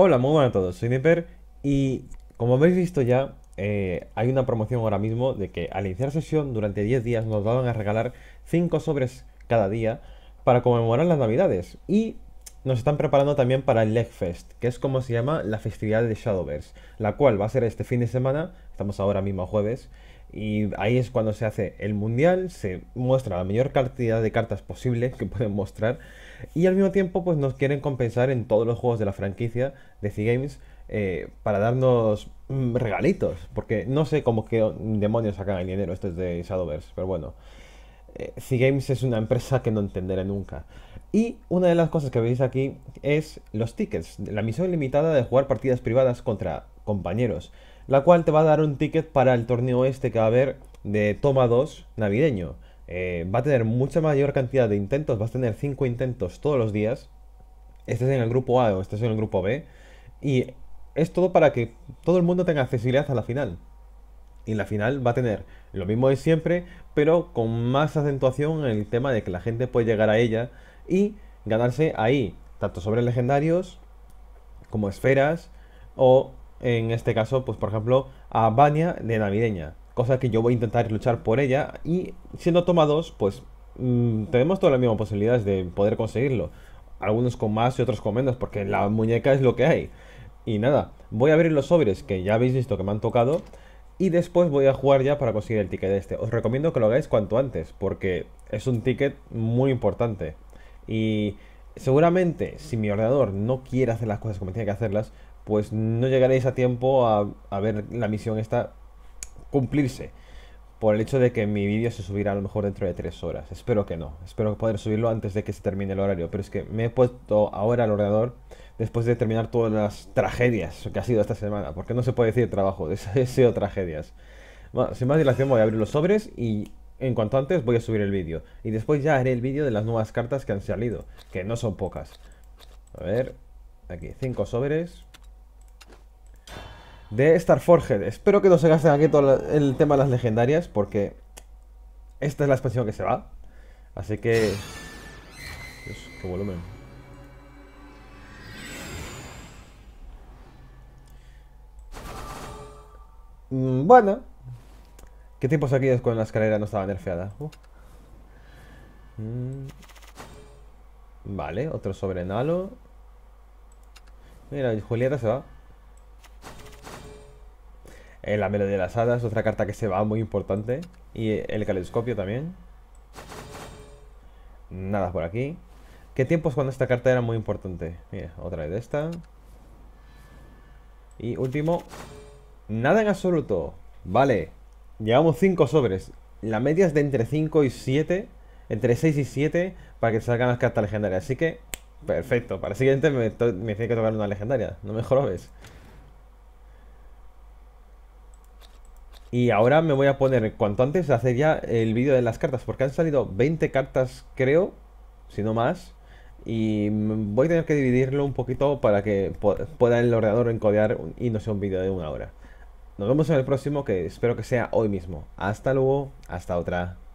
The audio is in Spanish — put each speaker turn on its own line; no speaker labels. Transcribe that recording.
Hola, muy buenas a todos, soy Nipper y como habéis visto ya, eh, hay una promoción ahora mismo de que al iniciar sesión durante 10 días nos van a regalar 5 sobres cada día para conmemorar las navidades y nos están preparando también para el Legfest, que es como se llama la festividad de Shadowverse, la cual va a ser este fin de semana, estamos ahora mismo jueves, y ahí es cuando se hace el mundial, se muestra la mayor cantidad de cartas posible que pueden mostrar y al mismo tiempo pues nos quieren compensar en todos los juegos de la franquicia de C Games eh, para darnos mm, regalitos, porque no sé cómo que demonios sacan el dinero esto es de Shadowverse, pero bueno. Eh, Games es una empresa que no entenderé nunca. Y una de las cosas que veis aquí es los tickets, la misión limitada de jugar partidas privadas contra compañeros, la cual te va a dar un ticket para el torneo este que va a haber de toma 2 navideño. Eh, va a tener mucha mayor cantidad de intentos, vas a tener 5 intentos todos los días. Estás en el grupo A o estés en el grupo B. Y es todo para que todo el mundo tenga accesibilidad a la final. Y la final va a tener lo mismo de siempre, pero con más acentuación en el tema de que la gente puede llegar a ella y ganarse ahí, tanto sobre legendarios como esferas o en este caso, pues por ejemplo, a Bania de navideña, cosa que yo voy a intentar luchar por ella y siendo tomados, pues mm, tenemos todas las mismas posibilidades de poder conseguirlo, algunos con más y otros con menos, porque la muñeca es lo que hay. Y nada, voy a abrir los sobres que ya habéis visto que me han tocado y después voy a jugar ya para conseguir el ticket de este. Os recomiendo que lo hagáis cuanto antes, porque es un ticket muy importante. Y seguramente, si mi ordenador no quiere hacer las cosas como tiene que hacerlas, pues no llegaréis a tiempo a, ver la misión esta cumplirse por el hecho de que mi vídeo se subirá a lo mejor dentro de tres horas. Espero que no. Espero poder subirlo antes de que se termine el horario. Pero es que me he puesto ahora al ordenador después de terminar todas las tragedias que ha sido esta semana. Porque no se puede decir trabajo, deseo tragedias. Bueno, sin más dilación voy a abrir los sobres y en cuanto antes voy a subir el vídeo. Y después ya haré el vídeo de las nuevas cartas que han salido. Que no son pocas. A ver, aquí, cinco sobres de Starforged. Espero que no se gasten aquí todo el tema de las legendarias, porque esta es la expansión que se va. Así que... Dios, qué volumen. Mm, bueno. ¿Qué tipos aquí es cuando la escalera no estaba nerfeada? Uh. Mm. Vale, otro sobrenalo Mira, Julieta se va. Eh, la melodía de las hadas, otra carta que se va muy importante. Y el calescopio también. Nada por aquí. ¿Qué tiempos cuando esta carta era muy importante? Mira, otra vez de esta. Y último. Nada en absoluto. Vale. Llevamos 5 sobres. La media es de entre 5 y 7. Entre 6 y 7 para que salgan las cartas legendarias. Así que, perfecto. Para el siguiente me, tiene que tocar una legendaria. No me jorobes. Y ahora me voy a poner, cuanto antes, a hacer ya el vídeo de las cartas, porque han salido 20 cartas, creo, si no más. Y voy a tener que dividirlo un poquito para que pueda el ordenador encodear y no sea un vídeo de una hora. Nos vemos en el próximo, que espero que sea hoy mismo. Hasta luego, hasta otra.